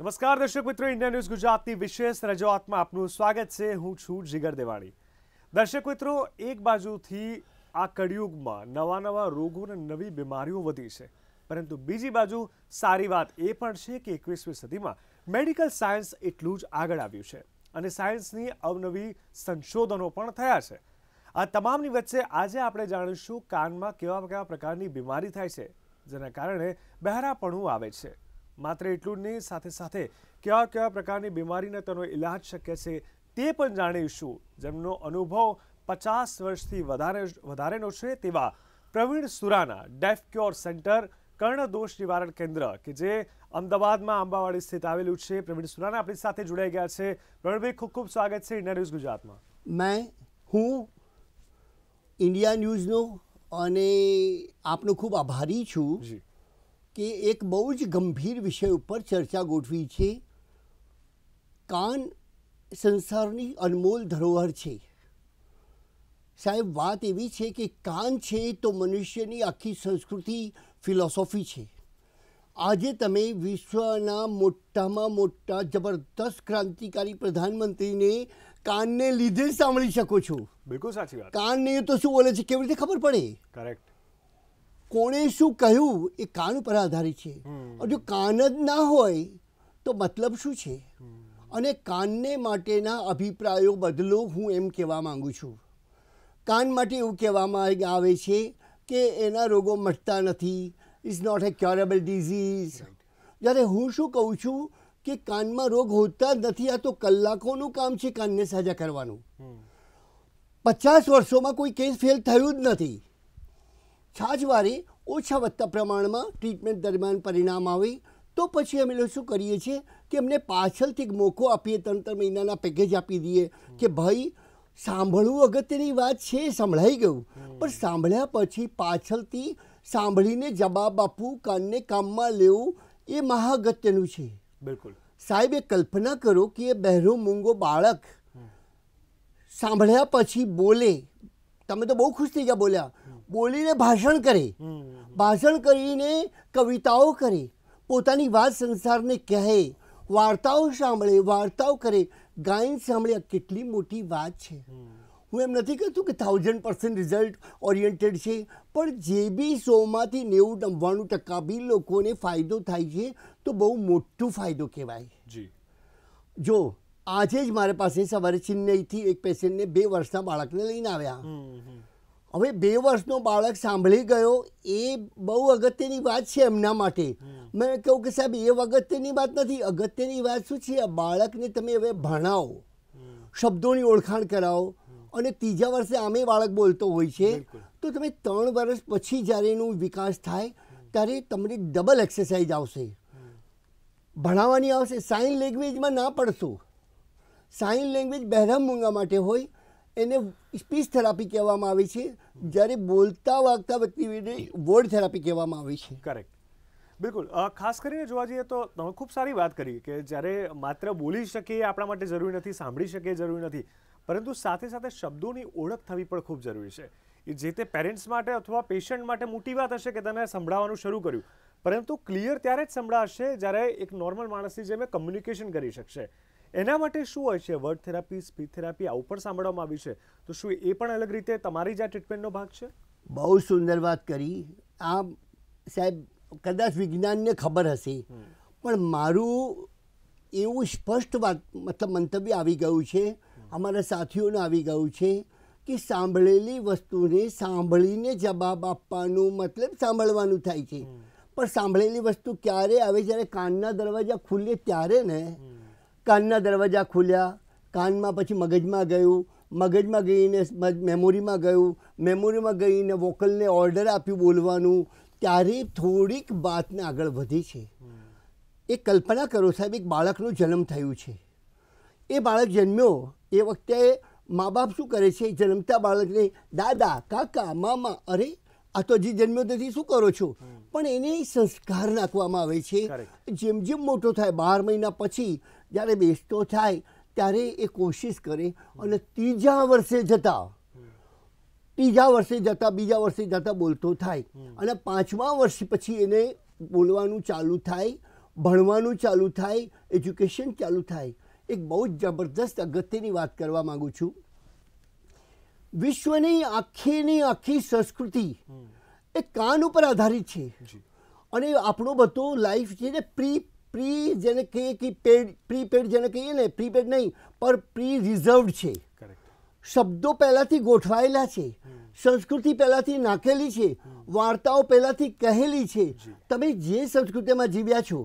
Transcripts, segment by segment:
નમસ્કાર દર્શક મિત્રો ઇન્ડિયા ન્યૂઝ ગુજરાતની વિશેષ રજૂઆતમાં આપનું સ્વાગત છે હું છું જીગર દેવાણી દર્શક મિત્રો એક બાજુથી આ કળિયુગમાં નવા નવા રોગો અને નવી બીમારીઓ વધી છે પરંતુ બીજી બાજુ સારી વાત એ પણ છે કે એકવીસમી સદીમાં મેડિકલ સાયન્સ એટલું જ આગળ આવ્યું છે અને સાયન્સની અવનવી સંશોધનો પણ થયા છે આ તમામની વચ્ચે આજે આપણે જાણીશું કાનમાં કેવા કેવા પ્રકારની બીમારી થાય છે જેના કારણે બહેરાપણું આવે છે માત્ર એટલું જ નહીં સાથે સાથે કેવા કેવા પ્રકારની બીમારીને તેનો ઇલાજ શક્ય છે તે પણ જાણીશું જેમનો અનુભવ પચાસ વર્ષથી વધારે વધારેનો છે તેવા Praveen Surana deaf cure centre કર્ણદોષ નિવારણ કેન્દ્ર કે જે અમદાવાદમાં આંબાવાડી સ્થિત આવેલું છે પ્રવીણ સુરાના આપણી સાથે જોડાઈ ગયા છે પ્રવીણભાઈ ખૂબ ખૂબ સ્વાગત છે ઇન્ડિયા ન્યૂઝ ગુજરાતમાં મેં હું ઇન્ડિયા ન્યૂઝનો અને આપનો ખૂબ આભારી છું જી કે એક બહુ જ ગંભીર વિષય ઉપર ચર્ચા ગોઠવી છે કાન સંસારની અનમોલ ધરોહર છે સાહેબ વાત એવી છે કે કાન છે તો મનુષ્યની આખી સંસ્કૃતિ ફિલોસોફી છે આજે તમે વિશ્વના મોટામાં મોટા જબરદસ્ત ક્રાંતિકારી પ્રધાનમંત્રીને કાનને લીધે સાંભળી શકો છો બિલકુલ સાચી વાત કાનને તો શું બોલે છે કેવી રીતે ખબર પડે કરેક્ટ કોણે શું કહ્યું એ કાન પર આધારિત છે જો કાન જ ના હોય તો મતલબ શું છે અને કાનને માટેના અભિપ્રાયો બદલો હું એમ કહેવા માગું છું કાન માટે એવું કહેવામાં આવે છે કે એના રોગો મટતા નથી is not a curable disease જ્યારે હું શું કહું છું કે કાનમાં રોગ હોતા જ નથી આ તો કલાકોનું કામ છે કાનને સાજા કરવાનું પચાસ વર્ષોમાં કોઈ કેસ ફેલ થયું જ નથી છાજવારે ઓછા વધતા પ્રમાણમાં ટ્રીટમેન્ટ દરમિયાન પરિણામ આવે તો પછી અમે શું કરીએ છીએ કે એમને પાછળથી મોકો આપીએ ત્રણ ત્રણ મહિનાના પેકેજ આપી દઈએ કે ભાઈ સાંભળવું અગત્યની વાત છે સંભળાઈ ગયું પણ સાંભળ્યા પછી પાછળથી સાંભળીને જવાબ આપવું કાનને કામમાં લેવું એ મહાગત્યનું છે બિલકુલ સાહેબ એ કલ્પના કરો કે એ બહેરો મૂંગો બાળક સાંભળ્યા પછી બોલે તમે તો બહુ ખુશ થઈ ગયા બોલ્યા બોલીને ભાષણ કરે ભાષણ કરીને કવિતાઓ કરે પોતાની વાત સંસારને કહે વાર્તાઓ સાંભળે વાર્તાઓ કરે ગાયન સાંભળે આ કેટલી મોટી વાત છે હું એમ નથી કહેતો કે થાઉઝન્ડ પર્સન્ટ રિઝલ્ટ ઓરિએન્ટેડ છે પણ જે બી સોમાંથી નેવું નવ્વાણું ટકા બી લોકોને ફાયદો થાય છે તો બહુ મોટો ફાયદો કહેવાય જો આજે જ મારી પાસે સવારે ચેન્નઈથી એક પેશન્ટને બે વર્ષના બાળકને લઈને આવ્યા હવે બે વર્ષનો બાળક સાંભળી ગયો એ બહુ અગત્યની વાત છે એમના માટે મેં કહું કે સાહેબ એ અગત્યની વાત નથી અગત્યની વાત શું છે આ બાળકને તમે હવે ભણાવો શબ્દોની ઓળખાણ કરાવો અને ત્રીજા વર્ષે આમે બાળક બોલતો હોય છે તો તમે ત્રણ વર્ષ પછી જ્યારે એનું વિકાસ થાય ત્યારે તમને ડબલ એક્સરસાઇઝ આવશે ભણાવવાની આવશે સાઇન લેંગ્વેજમાં ના પડશો સાઇન લેંગ્વેજ બહેરામ મૂંગા માટે હોય એને સ્પીચ થેરાપી કહેવામાં આવે છે જ્યારે બોલતા વાગતા વ્યક્તિને વર્ડ થેરાપી કહેવામાં આવે છે કરેક્ટ બિલકુલ ખાસ કરીને જોવા જઈએ તો તમે ખૂબ સારી વાત કરી કે જ્યારે માત્ર બોલી શકીએ આપણા માટે જરૂરી નથી સાંભળી શકીએ જરૂરી નથી પરંતુ સાથે સાથે શબ્દોની ઓળખ થવી પણ ખૂબ જરૂરી છે એ જે તે પેરેન્ટ્સ માટે અથવા પેશન્ટ માટે મોટી વાત હશે કે તમે સંભળાવવાનું શરૂ કર્યું પરંતુ ક્લિયર ત્યારે જ સંભળાશે જ્યારે એક નોર્મલ માણસની જેમ કમ્યુનિકેશન કરી શકશે એના માટે શું હોય છે વર્ડ થેરાપી સ્પીચ થેરાપી આવું પણ સાંભળવામાં આવી છે તો શું એ પણ અલગ રીતે તમારી જ આ ટ્રીટમેન્ટનો ભાગ છે બહુ સુંદર વાત કરી આ સાહેબ કદાચ વિજ્ઞાનને ખબર હશે પણ મારું એવું સ્પષ્ટ વાત મતલબ મંતવ્ય આવી ગયું છે અમારા સાથીઓને આવી ગયું છે કે સાંભળેલી વસ્તુને સાંભળીને જવાબ આપવાનું મતલબ સાંભળવાનું થાય છે પણ સાંભળેલી વસ્તુ ક્યારે આવે જ્યારે કાનના દરવાજા ખુલે ત્યારે ને કાનના દરવાજા ખુલ્યા કાનમાં પછી મગજમાં ગયું મગજમાં ગઈને મેમોરીમાં ગયું મેમોરીમાં ગઈને વોકલને ઓર્ડર આપ્યું બોલવાનું ત્યારે થોડીક વાતને આગળ વધી છે એ કલ્પના કરો સાહેબ એક બાળકનો જન્મ થયું છે એ બાળક જન્મ્યો એ વખતે મા બાપ શું કરે છે જન્મતા બાળકને દાદા કાકા મામા અરે આ તો હજી જન્મ્યો તેથી શું કરો છો પણ એને સંસ્કાર નાખવામાં આવે છે જેમ જેમ મોટો થાય બાર મહિના પછી જ્યારે બેસતો થાય ત્યારે એ કોશિશ કરે અને ત્રીજા વર્ષે જતા ત્રીજા વર્ષે જતા બીજા વર્ષે જતા બોલતો થાય અને પાંચમા વર્ષ પછી એને બોલવાનું ચાલુ થાય ભણવાનું ચાલુ થાય એજ્યુકેશન ચાલુ થાય એક બહુ જ જબરદસ્ત અગત્યની વાત કરવા માગું છું વિશ્વની આખીની આખી સંસ્કૃતિ એ કાન ઉપર આધારિત છે અને આપણું બધું લાઈફ છે ને પ્રી પ્રી જેને કહીએ કે પેડ પ્રીપેડ જેને કહીએ ને પ્રીપેડ નહીં પર પ્રી રિઝર્વ છે શબ્દો પહેલાંથી ગોઠવાયેલા છે સંસ્કૃતિ પહેલાંથી નાખેલી છે વાર્તાઓ પહેલાંથી કહેલી છે તમે જે સંસ્કૃતિમાં જીવ્યા છો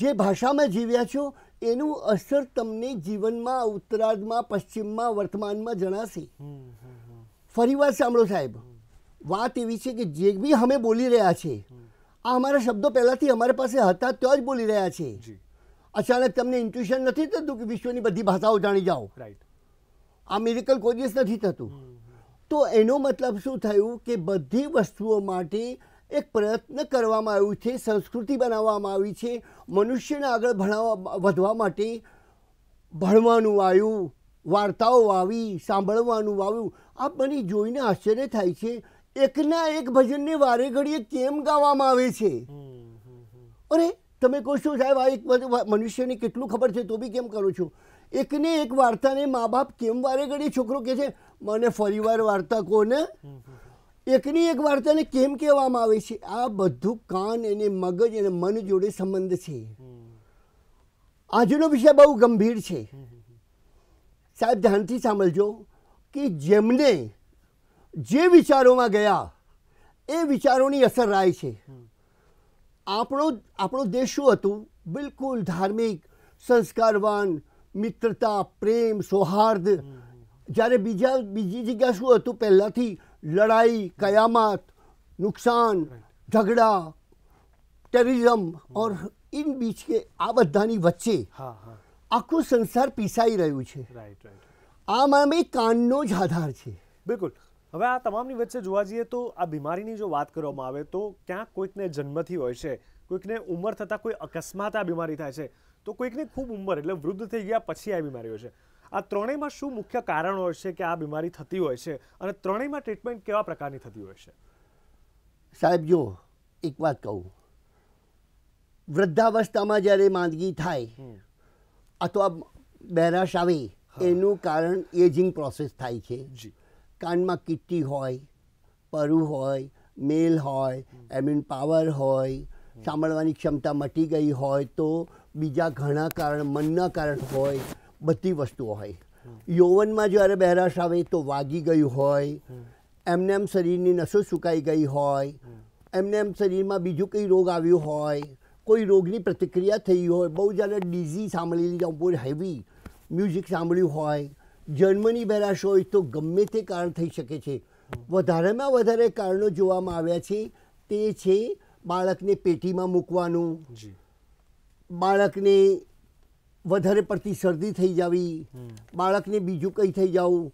જે ભાષામાં જીવ્યા છો એનું અસર તમને જીવનમાં ઉત્તરાર્ધમાં પશ્ચિમમાં વર્તમાનમાં જણાશે ફરી વાત સાંભળો સાહેબ વાત એવી છે કે જે બી અમે બોલી રહ્યા છીએ આ અમારા શબ્દો પહેલાંથી અમારા પાસે હતા ત્યાં જ બોલી રહ્યા છે અચાનક તમને ઇન્ટ્યુશન નથી થતું કે વિશ્વની બધી ભાષાઓ જાણી જાઓ રાઈટ આ મેડિકલ કોઈ નથી થતું તો એનો મતલબ શું થયું કે બધી વસ્તુઓ માટે એક પ્રયત્ન કરવામાં આવ્યું છે સંસ્કૃતિ બનાવવામાં આવી છે મનુષ્યને આગળ ભણાવવા વધવા માટે ભણવાનું આવ્યું વાર્તાઓ આવી સાંભળવાનું આવ્યું આ બની જોઈને આશ્ચર્ય થાય છે એકના એક ભજનને વારે ઘડીએ કેમ ગાવામાં આવે છે અરે તમે કહો છો સાહેબ આ એક મનુષ્યને કેટલું ખબર છે તો બી કેમ કરો છો એકને એક વાર્તાને મા બાપ કેમ વારે ઘડીએ છોકરો કે છે મને ફરીવાર વાર્તા કોને એકની એક વાર્તાને કેમ કહેવામાં આવે છે આ બધું કાન એને મગજ અને મન જોડે સંબંધ છે આજનો વિષય બહુ ગંભીર છે સાહેબ ધ્યાનથી સાંભળજો કે જેમને જે વિચારોમાં ગયા એ વિચારોની અસર રહે છે આપણો આપણો દેશ શું હતું બિલકુલ ધાર્મિક સંસ્કારવાન મિત્રતા પ્રેમ સૌહાર્દ જ્યારે બીજા બીજી જગ્યા શું હતું પહેલાંથી લડાઈ કયામત નુકસાન ઝઘડા ટેરિઝમ ઓર ઇન બીચ કે આ બધાની વચ્ચે આખો સંસાર પીસાઈ રહ્યું છે આમાં એક કાનનો જ આધાર છે બિલકુલ હવે આ તમામની વચ્ચે જોવા જઈએ તો આ બીમારીની જો વાત કરવામાં આવે તો ક્યાંક કોઈકને જન્મથી હોય છે કોઈકને ઉંમર થતાં કોઈ અકસ્માત આ બીમારી થાય છે તો કોઈકને ખૂબ ઉંમર એટલે વૃદ્ધ થઈ ગયા પછી આ બીમારી હોય છે આ ત્રણેયમાં શું મુખ્ય કારણ હોય છે કે આ બીમારી થતી હોય છે અને ત્રણેયમાં ટ્રીટમેન્ટ કેવા પ્રકારની થતી હોય છે સાહેબ જો એક વાત કહું વૃદ્ધાવસ્થામાં જ્યારે માંદગી થાય અથવા બહેરાશ આવે એનું કારણ એજિંગ પ્રોસેસ થાય છે જી કાનમાં કીટી હોય પરુ હોય મેલ હોય એમ્યુન પાવર હોય સાંભળવાની ક્ષમતા મટી ગઈ હોય તો બીજા ઘણા કારણ મનના કારણ હોય બધી વસ્તુઓ હોય યૌવનમાં જ્યારે બહેરાશ આવે તો વાગી ગયું હોય એમને એમ શરીરની નસો સુકાઈ ગઈ હોય એમને એમ શરીરમાં બીજું કંઈ રોગ આવ્યો હોય કોઈ રોગની પ્રતિક્રિયા થઈ હોય બહુ જ્યારે ડીઝી સાંભળેલી જાઉં બહુ હેવી મ્યુઝિક સાંભળ્યું હોય જન્મની બેરાશ હોય તો ગમે તે કારણ થઈ શકે છે વધારેમાં વધારે કારણો જોવામાં આવ્યા છે તે છે બાળકને પેટીમાં મૂકવાનું બાળકને વધારે પડતી શરદી થઈ જવી બાળકને બીજું કંઈ થઈ જવું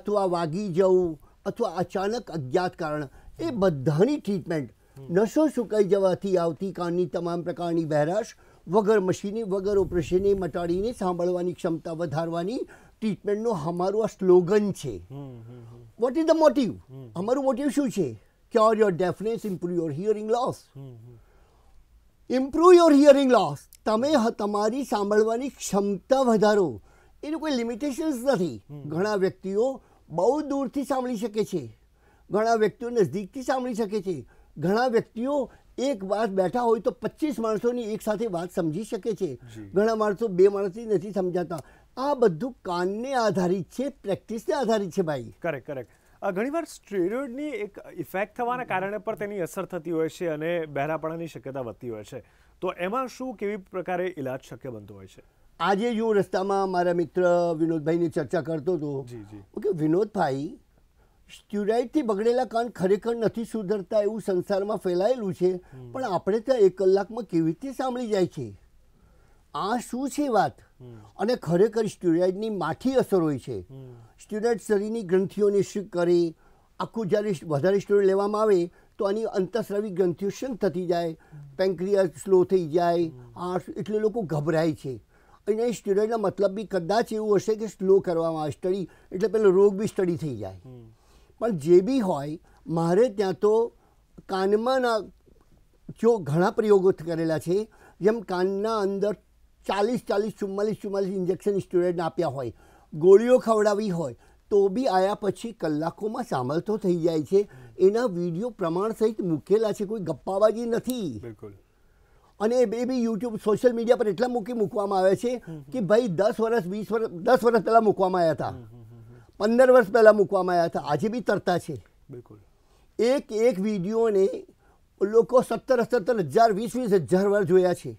અથવા વાગી જવું અથવા અચાનક અજ્ઞાત કારણ એ બધાની ટ્રીટમેન્ટ નસો સુકાઈ જવાથી આવતી કાનની તમામ પ્રકારની બહેરાશ વગર મશીની વગર ઓપરેશને મટાડીને સાંભળવાની ક્ષમતા વધારવાની ટ્રીટમેન્ટનો અમારું આ સ્લોગન છે વોટ ઇઝ ધ મોટિવ અમારું મોટિવ શું છે cure your deafness improve your hearing loss improve your hearing loss તમે તમારી સાંભળવાની ક્ષમતા વધારો એનું કોઈ લિમિટેશન્સ નથી ઘણા વ્યક્તિઓ બહુ દૂરથી સાંભળી શકે છે ઘણા વ્યક્તિઓ નજદીકથી સાંભળી શકે છે ઘણા વ્યક્તિઓ એક વાત બેઠા હોય તો પચીસ માણસોની એકસાથે વાત સમજી શકે છે ઘણા માણસો બે માણસથી નથી સમજાતા આ બધું કાનને આધારિત છે પ્રેક્ટિસને આધારિત છે ભાઈ કરેક્ટ કરેક્ટ ઘણીવાર સ્ટેરોઇડની એક ઇફેક્ટ થવાના કારણે પણ તેની અસર થતી હોય છે અને બહેરાપણાની શક્યતા વધતી હોય છે તો એમાં શું કેવી પ્રકારે ઇલાજ શક્ય બનતો હોય છે આજે જો રસ્તામાં મારા મિત્ર વિનોદભાઈની ચર્ચા કરતો હતો ઓકે વિનોદભાઈ સ્ટ્યુરાઇડથી બગડેલા કાન ખરેખર નથી સુધરતા એવું સંસારમાં ફેલાયેલું છે પણ આપણે ત્યાં એક કલાકમાં કેવી રીતે સાંભળી જાય છે આ શું છે વાત અને ખરેખર સ્ટીરોઇડની માઠી અસર હોય છે સ્ટીરોઇડ શરીરની ગ્રંથિઓને શું કરે આખું જ્યારે વધારે સ્ટીરોઇડ લેવામાં આવે તો આની અંતસ્રાવી ગ્રંથિઓ શંક થતી જાય પેન્ક્રિયા સ્લો થઈ જાય આ એટલે લોકો ગભરાય છે અને સ્ટીરોઇડનો મતલબ બી કદાચ એવું હશે કે સ્લો કરવામાં આવે સ્ટડી એટલે પેલો રોગ બી સ્ટડી થઈ જાય પણ જે બી હોય મારે ત્યાં તો કાનમાંના જો ઘણા પ્રયોગો કરેલા છે જેમ કાનના અંદર ચાલીસ ચાલીસ ચુમ્માલીસ ચુમ્માલીસ ઇન્જેક્શન સ્ટુડન્ટને આપ્યા હોય ગોળીઓ ખવડાવી હોય તો બી આયા પછી કલાકોમાં સાંભળતો થઈ જાય છે એના વિડીયો પ્રમાણ સહિત મૂકેલા છે કોઈ ગપ્પાબાજી નથી અને એ બી યુટ્યુબ સોશિયલ મીડિયા પર એટલા મૂકી મૂકવામાં આવે છે કે ભાઈ દસ વર્ષ વીસ વર્ષ દસ વર્ષ પહેલાં મૂકવામાં આવ્યા હતા પંદર વર્ષ પહેલાં મૂકવામાં આવ્યા હતા આજે બી તરતા છે એક એક વિડીયોને લોકો સત્તર સત્તર હજાર વીસ વીસ હજાર વાર જોયા છે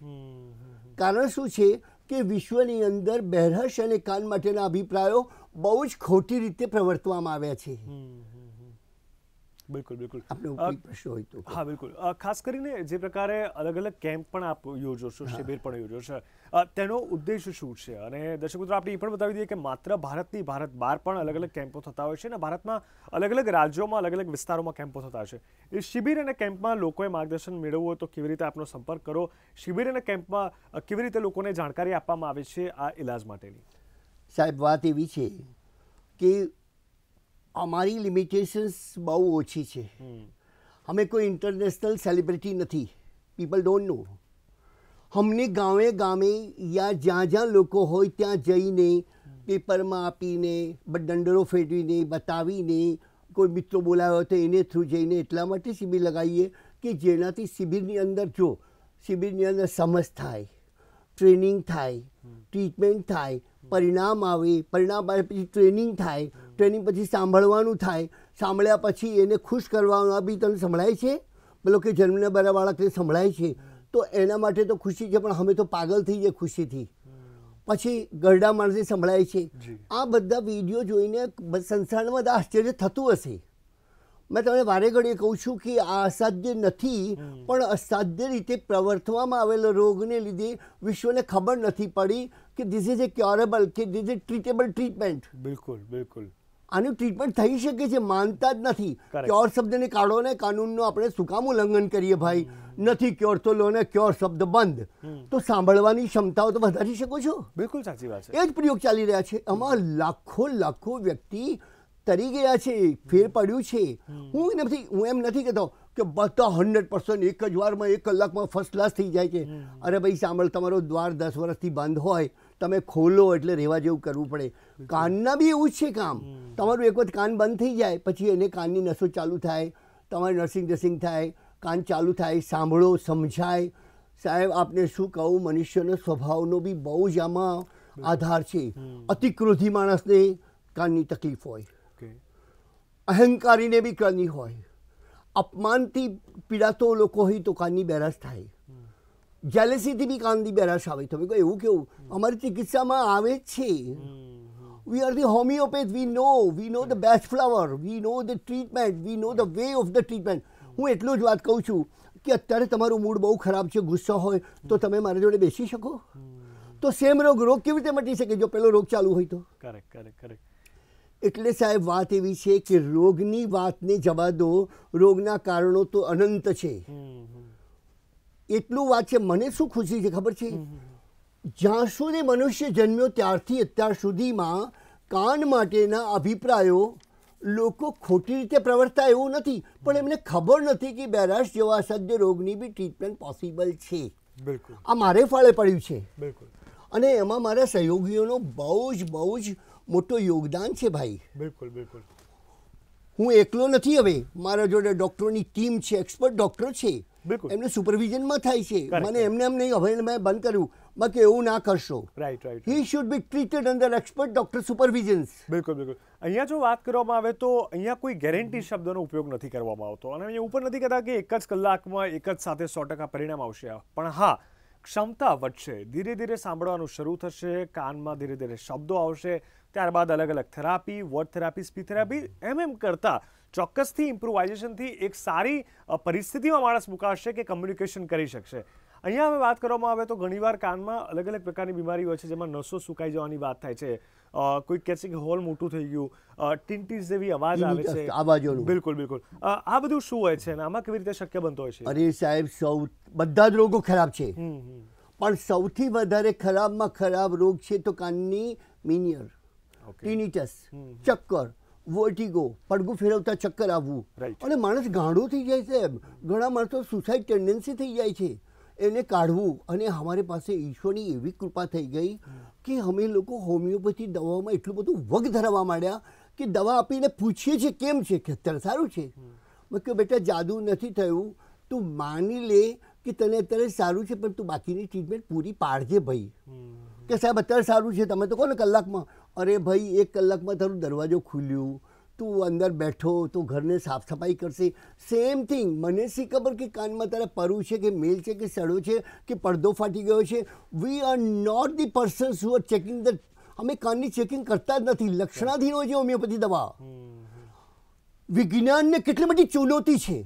કારણ શું છે કે વિશ્વની અંદર બહેરહશ અને કાન માટેના અભિપ્રાયો બહુ જ ખોટી રીતે પ્રવર્તવામાં આવ્યા છે બિલકુલ બિલકુલ આપણે કોઈ પ્રશ્ન હોય તો હા બિલકુલ ખાસ કરીને જે પ્રકારે અલગ અલગ કેમ્પ પણ આપ યોજો છો શિબિર પણ યોજો છે તેનો ઉદ્દેશ શું છે અને દર્શક મિત્રો આપણે એ પણ બતાવી દઈએ કે માત્ર ભારતની ભારત બહાર પણ અલગ અલગ કેમ્પો થતા હોય છે અને ભારતમાં અલગ અલગ રાજ્યોમાં અલગ અલગ વિસ્તારોમાં કેમ્પો થતા હોય છે એ શિબિર અને કેમ્પમાં લોકોએ માર્ગદર્શન મેળવવું હોય તો કેવી રીતે આપનો સંપર્ક કરો શિબિર અને કેમ્પમાં કેવી રીતે લોકોને જાણકારી આપવામાં આવે છે આ ઇલાજ માટેની સાહેબ વાત એવી છે કે અમારી લિમિટેશન્સ બહુ ઓછી છે અમે કોઈ ઇન્ટરનેશનલ સેલિબ્રિટી નથી પીપલ ડોન્ટ નો અમને ગામે ગામે યા જ્યાં જ્યાં લોકો હોય ત્યાં જઈને પેપરમાં આપીને દંડરો ફેરવીને બતાવીને કોઈ મિત્રો બોલાવ્યો તો એને થ્રુ જઈને એટલા માટે શિબિર લગાવીએ કે જેનાથી શિબિરની અંદર જો શિબિરની અંદર સમજ થાય ટ્રેનિંગ થાય ટ્રીટમેન્ટ થાય પરિણામ આવે પરિણામ આવે પછી ટ્રેનિંગ થાય ટ્રેનિંગ પછી સાંભળવાનું થાય સાંભળ્યા પછી એને ખુશ કરવાના બી તને સંભળાય છે મતલબ કે જન્મના બરાવાળા તે સંભળાય છે તો એના માટે તો ખુશી છે પણ અમે તો પાગલ થઈ જાય ખુશીથી પછી ગરડા માણસે સંભળાય છે આ બધા વિડીયો જોઈને સંસારમાં આશ્ચર્ય થતું હશે મેં તમને વારે ઘડીએ કહું છું કે આ અસાધ્ય નથી પણ અસાધ્ય રીતે પ્રવર્તવામાં આવેલો રોગને લીધે વિશ્વને ખબર નથી પડી કે ધીસ ઇઝ એ ક્યોરેબલ કે ધીસ ઇઝ ટ્રીટેબલ ટ્રીટમેન્ટ બિલકુલ બિલકુલ આનું ટ્રીટમેન્ટ થઈ શકે છે માનતા જ નથી ક્યોર શબ્દને કાઢો ને કાનૂનનો આપણે સુકામ ઉલ્લંઘન કરીએ ભાઈ નથી ક્યોર તો લો ને ક્યોર શબ્દ બંધ તો સાંભળવાની ક્ષમતાઓ તો વધારી શકો છો બિલકુલ સાચી વાત છે એ જ પ્રયોગ ચાલી રહ્યા છે આમાં લાખો લાખો વ્યક્તિ તરી ગયા છે ફેર પડ્યું છે હું નથી હું એમ નથી કહેતો કે બધા હંડ્રેડ પર્સન્ટ એક જ વારમાં એક કલાકમાં ફર્સ્ટ ક્લાસ થઈ જાય છે અરે ભાઈ સાંભળ તમારો દ્વાર દસ વર્ષથી બંધ હોય તમે ખોલો એટલે રહેવા જેવું કરવું પડે કાનના બી એવું જ છે કામ તમારું એક વખત કાન બંધ થઈ જાય પછી એને કાનની નસો ચાલુ થાય તમારી નર્સિંગ ડ્રેસિંગ થાય કાન ચાલુ થાય સાંભળો સમજાય સાહેબ આપને શું કહું મનુષ્યનો સ્વભાવનો બી બહુ જ આમાં આધાર છે અતિક્રોધી માણસને કાનની તકલીફ હોય અહંકારીને બી કાનની હોય અપમાનથી પીડાતો લોકો હોય તો કાનની બેરાશ થાય જેલેસીથી બી કાનથી બેરાશ આવે તમે કહો એવું કેવું અમારી ચિકિત્સામાં આવે જ છે we are the homeopath. We know we know the best flower we know the treatment we know the way of the treatment હું એટલું જ વાત કહું છું કે અત્યારે તમારું મૂડ બહુ ખરાબ છે ગુસ્સો હોય તો તમે મારી જોડે બેસી શકો તો સેમ રોગ રોગ કેવી રીતે મટી શકે જો પેલો રોગ ચાલુ હોય તો કરેક્ટ કરેક્ટ કરેક્ટ એટલે સાહેબ વાત એવી છે કે રોગની વાતને જવા દો રોગના કારણો તો અનંત છે એટલું વાંચે મને શું ખુશી છે ખબર છે જ્યાં સુધી મનુષ્ય જન્મ્યો ત્યારથી અત્યાર સુધીમાં કાન માટેના અભિપ્રાયો લોકો ખોટી રીતે પ્રવર્તા એવું નથી પણ એમને ખબર નથી કે બેરાશ જેવા અસાધ્ય રોગની બી ટ્રીટમેન્ટ પોસિબલ છે બિલકુલ આ મારે ફાળે પડ્યું છે બિલકુલ અને એમાં મારા સહયોગીઓનો બહુ જ બહુ જ મોટો યોગદાન છે ભાઈ બિલકુલ બિલકુલ હું એકલો નથી હવે મારા જોડે ડૉક્ટરોની ટીમ છે એક્સપર્ટ ડૉક્ટર છે બિલકુલ એમને સુપરવિઝનમાં થાય છે મને એમને એમ નહીં હવે મેં બંધ કર્યું બાકી એવું ના કરશો right right he should be treated under expert doctor supervisions બિલકુલ બિલકુલ અહીંયા જો વાત કરવામાં આવે તો અહીંયા કોઈ ગેરંટી શબ્દનો ઉપયોગ નથી કરવામાં આવતો અને અહીંયા ઉપર નથી કહેતા કે એક જ કલાકમાં એક જ સાથે સો ટકા પરિણામ આવશે પણ હા ક્ષમતા વધશે ધીરે ધીરે સાંભળવાનું શરૂ થશે કાનમાં ધીરે ધીરે શબ્દો આવશે ત્યારબાદ અલગ અલગ therapy word therapy speech therapy એમ એમ કરતા ચોક્કસથી ઇમ્પ્રુવાઇઝેશનથી એક સારી પરિસ્થિતિમાં માણસ મુકાશે કે કમ્યુનિકેશન કરી શકશે અહીંયા હવે વાત કરવામાં આવે તો ઘણીવાર કાનમાં અલગ અલગ પ્રકારની બીમારી હોય છે જેમાં નસો સુકાઈ જવાની વાત થાય છે કોઈ કહે છે કે હોલ મોટું થઈ ગયું ટિન્ટીસ જેવી અવાજ આવે છે અવાજો બિલકુલ બિલકુલ આ બધું શું હોય છે અને આમાં કેવી રીતે શક્ય બનતો હોય છે અરે સાહેબ સૌ બધા જ રોગો ખરાબ છે પણ સૌથી વધારે ખરાબમાં ખરાબ રોગ છે તો કાનની મિનિયર ટિનિટસ ચક્કર વોર્ટિગો પડઘું ફેરવતા ચક્કર આવવું અને માણસ ગાંડો થઈ જાય છે ઘણા માણસો સુસાઇડ ટેન્ડન્સી થઈ જાય છે એને કાઢવું અને અમારી પાસે ઈશ્વરની એવી કૃપા થઈ ગઈ કે અમે લોકો હોમિયોપેથી દવાઓમાં એટલું બધું વગ ધરાવવા માંડ્યા કે દવા આપીને પૂછીએ છીએ કેમ છે કે અત્યારે સારું છે મેં કહ્યું બેટા જાદુ નથી થયું તું માની લે કે તને અત્યારે સારું છે પણ તું બાકીની ટ્રીટમેન્ટ પૂરી પાડજે ભાઈ કે સાહેબ અત્યારે સારું છે તમે તો કહો ને કલાકમાં અરે ભાઈ એક કલાકમાં તારું દરવાજો ખુલ્યું તું અંદર બેઠો તું ઘરને સાફ સફાઈ કરશે સેમ થિંગ મને શી ખબર કે કાનમાં તારા પરું છે કે મેલ છે કે સડો છે કે પડદો ફાટી ગયો છે we are not the persons who are checking the અમે કાનની ચેકિંગ કરતા જ નથી લક્ષણાધીનો છે હોમિયોપેથી દવા વિજ્ઞાનને કેટલી બધી ચુનૌતી છે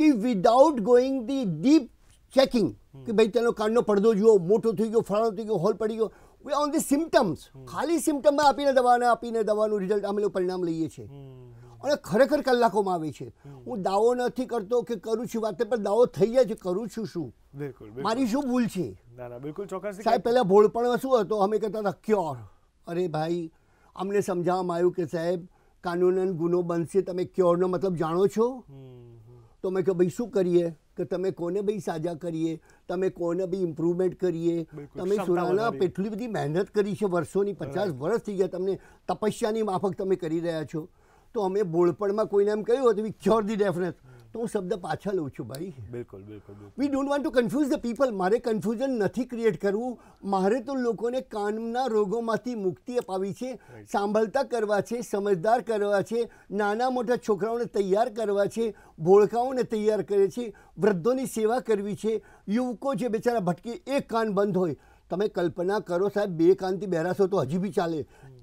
કે without going the deep checking કે ભાઈ તેનો કાનનો પડદો જુઓ મોટો થઈ ગયો ફળો થઈ ગયો હોલ પડી ગયો વી ઓન ધી સિમ્ટમ્સ ખાલી સિમ્ટમમાં આપીને દવાને આપીને દવાનું રિઝલ્ટ અમે લોકો પરિણામ લઈએ છીએ અને ખરેખર કલાકોમાં આવે છે હું દાવો નથી કરતો કે કરું છું વાત પણ દાવો થઈ જાય છે કરું છું શું બિલકુલ મારી શું ભૂલ છે બિલકુલ ચોક્કસ સાહેબ પહેલાં ભોળપણ શું હતો અમે કહેતા હતા ક્યોર અરે ભાઈ અમને સમજાવવામાં આવ્યું કે સાહેબ કાનૂન ગુનો બનશે તમે ક્યોરનો મતલબ જાણો છો તો મેં કહ્યું ભાઈ શું કરીએ કે તમે કોને ભાઈ સાજા કરીએ તમે કોને ભાઈ ઇમ્પ્રુવમેન્ટ કરીએ તમે સુરાના એટલી બધી મહેનત કરી છે વર્ષોની પચાસ વર્ષ થઈ ગયા તમને તપસ્યાની માફક તમે કરી રહ્યા છો તો અમે બોળપણમાં કોઈને એમ કહ્યું હતું ક્યોર ધી ડેફનેસ તો હું શબ્દ પાછા લઉં છું ભાઈ બિલકુલ બિલકુલ we don't want to confuse the people મારે કન્ફ્યુઝન નથી ક્રિએટ કરવું મારે તો લોકોને કાનના રોગોમાંથી મુક્તિ અપાવી છે સાંભળતા કરવા છે સમજદાર કરવા છે નાના મોટા છોકરાઓને તૈયાર કરવા છે ભોળકાઓને તૈયાર કરે છે વૃદ્ધોની સેવા કરવી છે યુવકો જે બિચારા ભટકે એક કાન બંધ હોય તમે કલ્પના કરો સાહેબ બે કાનથી બહેરાશો તો હજી બી ચાલે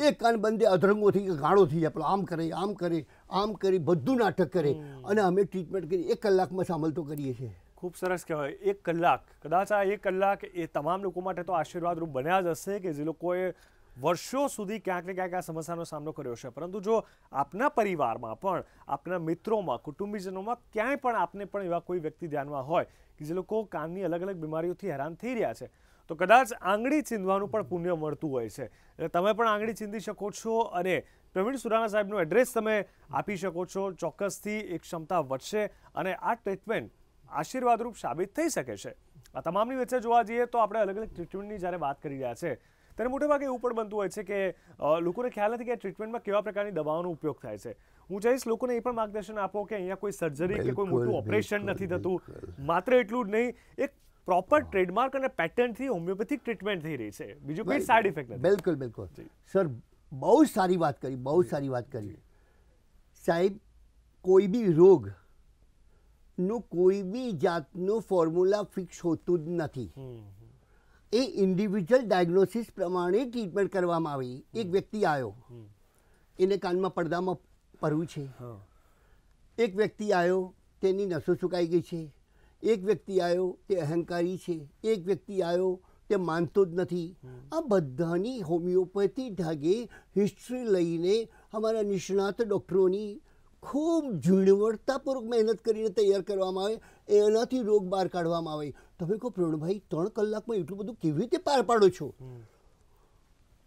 એક કાન બંધે અધરંગોથી કે ગાળો થઈ આમ કરે આમ કરે આમ કરી બધું નાટક કરે અને અમે ટ્રીટમેન્ટ કરી એક કલાકમાં સામલ તો કરીએ છીએ ખૂબ સરસ કહેવાય એક કલાક કદાચ આ એક કલાક એ તમામ લોકો માટે તો આશીર્વાદરૂપ બન્યા જ હશે કે જે લોકોએ વર્ષો સુધી ક્યાંક ને ક્યાંક આ સમસ્યાનો સામનો કર્યો છે પરંતુ જો આપના પરિવારમાં પણ આપના મિત્રોમાં કુટુંબીજનોમાં ક્યાંય પણ આપને પણ એવા કોઈ વ્યક્તિ ધ્યાનમાં હોય કે જે લોકો કાનની અલગ અલગ બીમારીઓથી હેરાન થઈ રહ્યા છે તો કદાચ આંગળી ચીંધવાનું પણ પુણ્ય મળતું હોય છે એટલે તમે પણ આંગળી ચીંધી શકો છો અને પ્રવીણ સુરાણા સાહેબનું એડ્રેસ તમે આપી શકો છો ચોક્કસથી એક ક્ષમતા વધશે અને આ ટ્રીટમેન્ટ આશીર્વાદરૂપ સાબિત થઈ શકે છે આ તમામની વચ્ચે જોવા જઈએ તો આપણે અલગ અલગ ટ્રીટમેન્ટની જ્યારે વાત કરી રહ્યા છે ત્યારે મોટેભાગે એવું પણ બનતું હોય છે કે લોકોને ખ્યાલ નથી કે ટ્રીટમેન્ટમાં કેવા પ્રકારની દવાઓનો ઉપયોગ થાય છે હું ચાહીશ લોકોને એ પણ માર્ગદર્શન આપો કે અહીંયા કોઈ સર્જરી કે કોઈ મોટું ઓપરેશન નથી થતું માત્ર એટલું જ નહીં એક પ્રોપર ટ્રેડમાર્ક અને પેટર્નથી હોમિયોપેથિક ટ્રીટમેન્ટ થઈ રહી છે બીજું કોઈ સાઇડ ઇફેક્ટ નથી બિલકુલ બિલકુલ સર બહુ સારી વાત કરી બહુ સારી વાત કરી સાહેબ કોઈ બી રોગ નું કોઈ બી જાતનું ફોર્મ્યુલા ફિક્સ હોતું જ નથી એ ઇન્ડિવિજ્યુઅલ ડાયગ્નોસિસ પ્રમાણે ટ્રીટમેન્ટ કરવામાં આવી એક વ્યક્તિ આવ્યો એને કાનમાં પડદામાં પરવું છે એક વ્યક્તિ આવ્યો તેની નસો સુકાઈ ગઈ છે એક વ્યક્તિ આવ્યો તે અહંકારી છે એક વ્યક્તિ આવ્યો તે માનતો જ નથી આ બધાની હોમિયોપેથી ઢાગે હિસ્ટ્રી લઈને અમારા નિષ્ણાત ડૉક્ટરોની ખૂબ ઝીણવટતાપૂર્વક મહેનત કરીને તૈયાર કરવામાં આવે એનાથી રોગ બહાર કાઢવામાં આવે તમે કહો પ્રવીણભાઈ ત્રણ કલાકમાં એટલું બધું કેવી રીતે પાર પાડો છો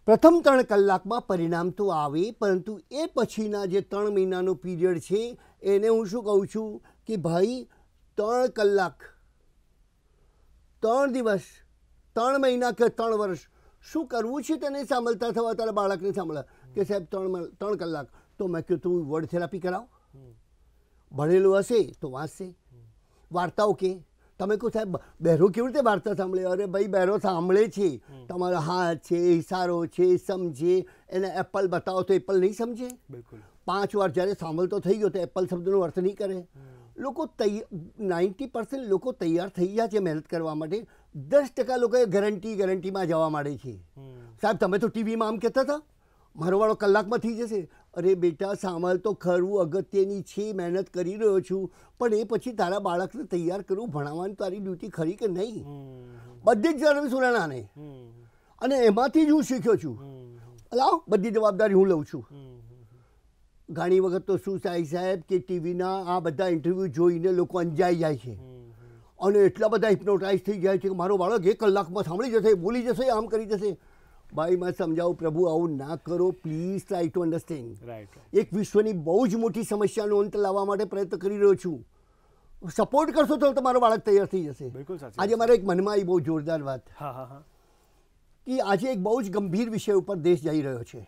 પ્રથમ ત્રણ કલાકમાં પરિણામ તો આવે પરંતુ એ પછીના જે ત્રણ મહિનાનો પીરિયડ છે એને હું શું કહું છું કે ભાઈ ત્રણ કલાક ત્રણ દિવસ ત્રણ મહિના કે ત્રણ વર્ષ શું કરવું છે તેને સાંભળતા થવા તારા બાળકને સાંભળ્યા કે સાહેબ ત્રણ ત્રણ કલાક તો મેં કહ્યું તું વર્ડ થેરાપી કરાવ ભણેલું હશે તો વાંચશે વાર્તાઓ કે તમે કહો સાહેબ બહેરો કેવી રીતે વાર્તા સાંભળે અરે ભાઈ બહેરો સાંભળે છે તમારો હાથ છે ઇશારો છે સમજે એને એપલ બતાવો તો એપલ નહીં સમજે બિલકુલ પાંચ વાર જ્યારે સાંભળતો થઈ ગયો તો એપલ શબ્દનો અર્થ નહીં કરે લોકો નાઇન્ટી પર્સન્ટ લોકો તૈયાર થઈ ગયા છે મહેનત કરવા માટે દસ ટકા લોકોએ ગેરંટી ગેરંટીમાં જવા માંડે છે સાહેબ તમે તો ટીવીમાં આમ કહેતા હતા મારો વાળો કલાકમાં થઈ જશે અરે બેટા સામાલ તો ખરું અગત્યની છે મહેનત કરી રહ્યો છું પણ એ પછી તારા બાળકને તૈયાર કરવું ભણાવવાની તારી ડ્યુટી ખરી કે નહીં બધી જ જણાવી સુરાણાને અને એમાંથી જ હું શીખ્યો છું લાવ બધી જવાબદારી હું લઉં છું ઘણી વખત તો શું થાય સાહેબ કે ટીવીના આ બધા ઇન્ટરવ્યૂ જોઈને લોકો અંજાઈ જાય છે અને એટલા બધા હિપ્નોટાઇઝ થઈ જાય છે કે મારો બાળક એક કલાકમાં સાંભળી જશે બોલી જશે આમ કરી જશે ભાઈ માં સમજાવું પ્રભુ આવું ના કરો પ્લીઝ ટ્રાય ટુ અન્ડરસ્ટેન્ડ એક વિશ્વની બહુ જ મોટી સમસ્યાનો અંત લાવવા માટે પ્રયત્ન કરી રહ્યો છું સપોર્ટ કરશો તો તમારો બાળક તૈયાર થઈ જશે આજે મારા એક મનમાં આવી બહુ જોરદાર વાત કે આજે એક બહુ જ ગંભીર વિષય ઉપર દેશ જઈ રહ્યો છે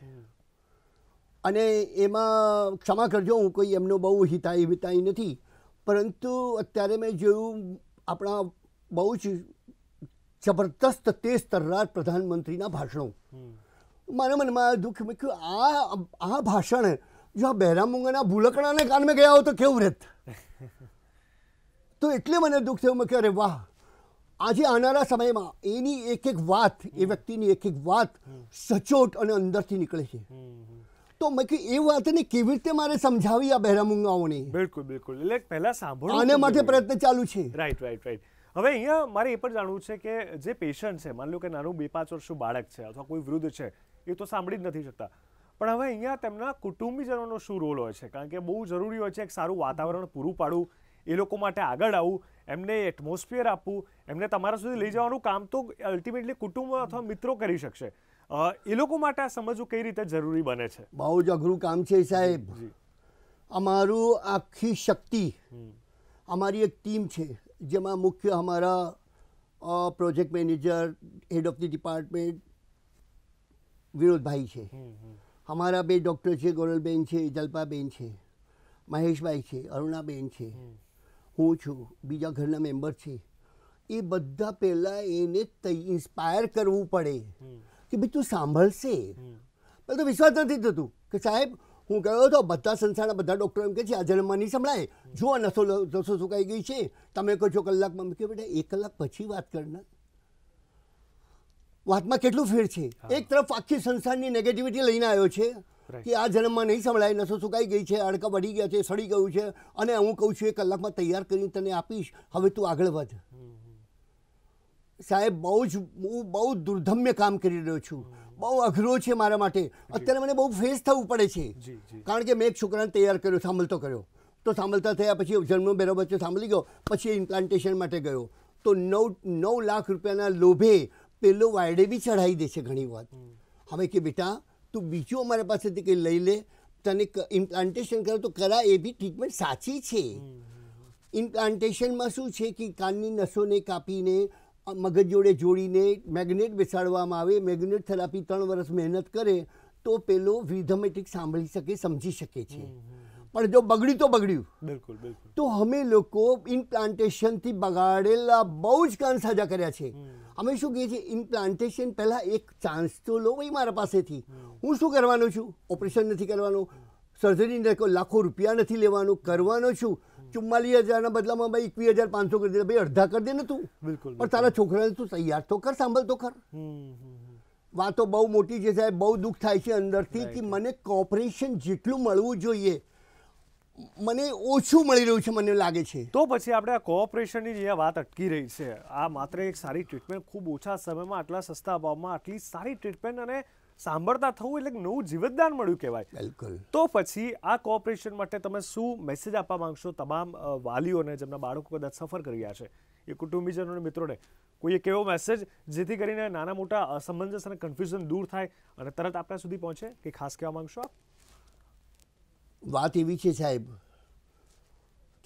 અને એમાં ક્ષમા કરજો હું કોઈ એમનો બહુ હિતાઈ વિતાઈ નથી પરંતુ અત્યારે મેં જોયું આપણા બહુ જ જબરદસ્ત તેજ તર્રાર પ્રધાનમંત્રીના ભાષણો મારા મનમાં દુઃખ મેં આ આ ભાષણ જો આ બહેરામુંગાના ભૂલકણાને કાનમાં ગયા હો તો કેવું રહેત તો એટલે મને દુઃખ થયું મેં કે અરે વાહ આજે આવનારા સમયમાં એની એક એક વાત એ વ્યક્તિની એક એક વાત સચોટ અને અંદરથી નીકળે છે તો મેં કે એ વાતને કેવી રીતે મારે સમજાવી આ બહેરામુંગાઓને બિલકુલ બિલકુલ એટલે પહેલા સાંભળો આને માટે પ્રયત્ન ચાલુ છે રાઈટ રાઈટ રાઈટ હવે અહીંયા મારે એ પણ જાણવું છે કે જે પેશન્ટ છે માની લો કે નાનું બે પાંચ વર્ષનું બાળક છે અથવા કોઈ વૃદ્ધ છે એ તો સાંભળી જ નથી શકતા પણ હવે અહીંયા તેમના કુટુંબીજનોનો શું રોલ હોય છે કારણ કે બહુ જરૂરી હોય છે એક સારું વાતાવરણ પૂરું પાડવું એ લોકો માટે આગળ આવવું એમને એટમોસ્ફિયર આપવું એમને તમારા સુધી લઈ જવાનું કામ તો અલ્ટિમેટલી કુટુંબ અથવા મિત્રો કરી શકશે એ લોકો માટે આ સમજવું કઈ રીતે જરૂરી બને છે બહુ જ અઘરું કામ છે સાહેબ અમારું આખી શક્તિ અમારી એક ટીમ છે જેમાં મુખ્ય અમારા project manager head of the department વિરોધભાઈ છે અમારા બે ડૉક્ટર છે ગોરલબેન છે જલ્પાબેન છે મહેશભાઈ છે અરુણાબેન છે હું છું બીજા ઘરના મેમ્બર છે એ બધા પહેલાં એને ઇન્સ્પાયર કરવું પડે કે ભાઈ તું સાંભળશે પણ તો વિશ્વાસ નથી થતું કે સાહેબ હું ગયો હતો બધા સંસ્થાના બધા ડૉક્ટરો એમ કે છે આ જન્મમાં નહીં સંભળાય આ નસો નસો સુકાઈ ગઈ છે તમે કહો છો કલાકમાં કે બેટા એક કલાક પછી વાત કરના વાતમાં કેટલું ફેર છે એક તરફ આખી સંસ્થાની નેગેટિવિટી લઈને આવ્યો છે કે આ જન્મમાં નહીં સંભળાય નસો સુકાઈ ગઈ છે અડકા વળી ગયા છે સડી ગયું છે અને હું કહું છું એ કલાકમાં તૈયાર કરીને તને આપીશ હવે તું આગળ વધ સાહેબ બહુ જ હું બહુ દુર્ધમ્ય કામ કરી રહ્યો છું બહુ અઘરો છે મારા માટે અત્યારે મને બહુ ફેસ થવું પડે છે કારણ કે મેં એક છોકરાને તૈયાર કર્યો સાંભળતો કર્યો તો સાંભળતા થયા પછી જન્મ બેરો બચ્ચો સાંભળી ગયો પછી ઇમ્પ્લાન્ટેશન માટે ગયો તો નવ નવ લાખ રૂપિયાના લોભે પેલો વાયડે બી ચઢાવી દે છે ઘણી વાર હવે કે બેટા તું બીજું અમારા પાસેથી કંઈ લઈ લે તને ઇમ્પ્લાન્ટેશન કરો તો કરા એ બી ટ્રીટમેન્ટ સાચી છે ઇમ્પ્લાન્ટેશનમાં શું છે કે કાનની નસોને કાપીને મગજ જોડે જોડીને મેગ્નેટ બેસાડવામાં આવે મેગ્નેટ થેરાપી ત્રણ વર્ષ મહેનત કરે તો પેલો વિધમેટિક સાંભળી શકે સમજી શકે છે પણ જો બગડ્યું તો બગડ્યું બિલકુલ તો અમે લોકો ઇમ્પ્લાન્ટેશનથી બગાડેલા બહુ જ કાન સાજા કર્યા છે અમે શું કહીએ છીએ ઇમ્પ્લાન્ટેશન પહેલાં એક ચાન્સ તો લો ભાઈ મારા પાસેથી હું શું કરવાનો છું ઓપરેશન નથી કરવાનું સર્જરી લાખો રૂપિયા નથી લેવાનું કરવાનો છું ચુમ્માલીસ હજારના બદલામાં ભાઈ એકવીસ હજાર પાંચસો કરી દે ભાઈ અડધા કરી દે ને તું બિલકુલ પણ તારા છોકરાને તું તૈયાર તો કર સાંભળ તો ખર વાતો બહુ મોટી છે સાહેબ બહુ દુઃખ થાય છે અંદરથી કે મને કોપરેશન જેટલું મળવું જોઈએ મને ઓછું મળી રહ્યું છે મને લાગે છે તો પછી આપણે આ કોઓપરેશનની જે વાત અટકી રહી છે આ માત્ર એક સારી ટ્રીટમેન્ટ ખૂબ ઓછા સમયમાં આટલા સસ્તા ભાવમાં આટલી સારી ટ્રીટમેન્ટ અને સાંભળતા થવું એટલે નવું જીવતદાન મળ્યું કહેવાય બિલકુલ તો પછી આ કોઓપરેશન માટે તમે શું મેસેજ આપવા માંગશો તમામ વાલીઓને જેમના બાળકો કદાચ સફર કરી રહ્યા છે એ કુટુંબીજનોને મિત્રોને કોઈ એક એવો મેસેજ જેથી કરીને નાના મોટા અસમંજસ અને કન્ફ્યુઝન દૂર થાય અને તરત આપણા સુધી પહોંચે કે ખાસ કહેવા માંગશો આપ વાત એવી છે સાહેબ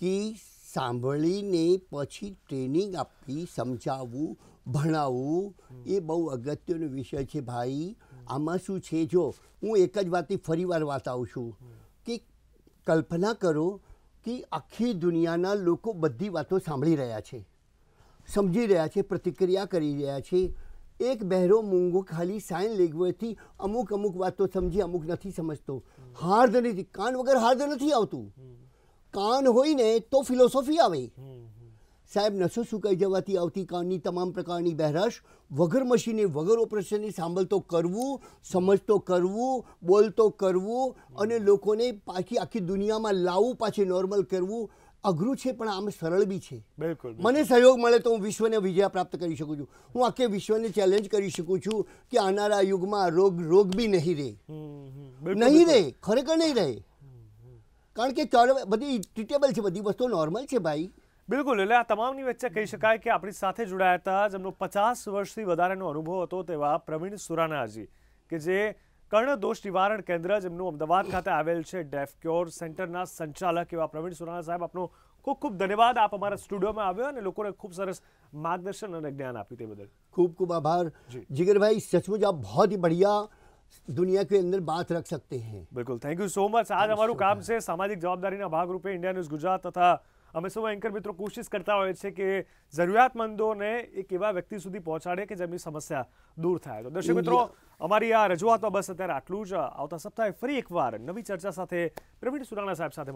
કે સાંભળીને પછી ટ્રેનિંગ આપવી સમજાવવું ભણાવવું એ બહુ અગત્યનો વિષય છે ભાઈ આમાં શું છે જો હું એક જ વાતથી ફરીવાર વાત આવું છું કે કલ્પના કરો કે આખી દુનિયાના લોકો બધી વાતો સાંભળી રહ્યા છે સમજી રહ્યા છે પ્રતિક્રિયા કરી રહ્યા છે એક બહેરો મૂંગો ખાલી સાઇન લેંગ્વેજથી અમુક અમુક વાતો સમજી અમુક નથી સમજતો હાર્દ નથી કાન વગર હાર્દ નથી આવતું કાન હોય ને તો ફિલોસોફી આવે સાહેબ નસો સુકાઈ જવાથી આવતી કાનની તમામ પ્રકારની બહેરાશ વગર મશીને વગર ઓપરેશનની સાંભળતો કરવું સમજતો કરવું બોલતો કરવું અને લોકોને પાછી આખી દુનિયામાં લાવવું પાછી નોર્મલ કરવું અઘરું છે પણ આમ સરળ બી છે બિલકુલ મને સહયોગ મળે તો હું વિશ્વને વિજય પ્રાપ્ત કરી શકું છું હું આખે વિશ્વને ચેલેન્જ કરી શકું છું કે આનારા યુગમાં રોગ રોગ બી નહીં રહે નહીં રહે ખરેખર નહીં રહે કારણ કે બધી ટ્રીટેબલ છે બધી વસ્તુ નોર્મલ છે ભાઈ બિલકુલ એટલે આ તમામની વચ્ચે કહી શકાય કે આપણી સાથે જોડાયા હતા જેમનો પચાસ વર્ષથી વધારેનો અનુભવ હતો તેવા પ્રવીણ સુરાનાજી કે જે કર્ણ દોષ નિવારણ કેન્દ્ર જેમનું અમદાવાદ ખાતે આવેલ છે ડેફક્યોર સેન્ટરના સંચાલક એવા પ્રવીણ સુરાના સાહેબ આપનો ખૂબ ખૂબ ધન્યવાદ આપ અમારા સ્ટુડિયોમાં આવ્યો અને લોકોને ખૂબ સરસ માર્ગદર્શન અને જ્ઞાન આપ્યું તે બદલ ખૂબ ખૂબ આભાર જીગરભાઈ सचमुच આપ બહુ ही बढ़िया दुनिया के अंदर बात रख सकते બિલકુલ થેન્ક યુ સો મચ આજ અમારું કામ છે સામાજિક જવાબદારીના जवाबदारी ભાગ રૂપે ઇન્ડિયા ન્યૂઝ ગુજરાત તથા અમે સૌ એન્કર મિત્રો કોશિશ કરતા હોઈએ છીએ કે જરૂરિયાતમંદોને એક એવા વ્યક્તિ સુધી પહોંચાડે કે જેમની સમસ્યા દૂર થાય તો દર્શક મિત્રો અમારી આ રજૂઆતમાં બસ અત્યારે આટલું જ આવતા સપ્તાહે ફરી એકવાર નવી ચર્ચા સાથે પ્રવીણ સુરાણા સાહેબ સાથે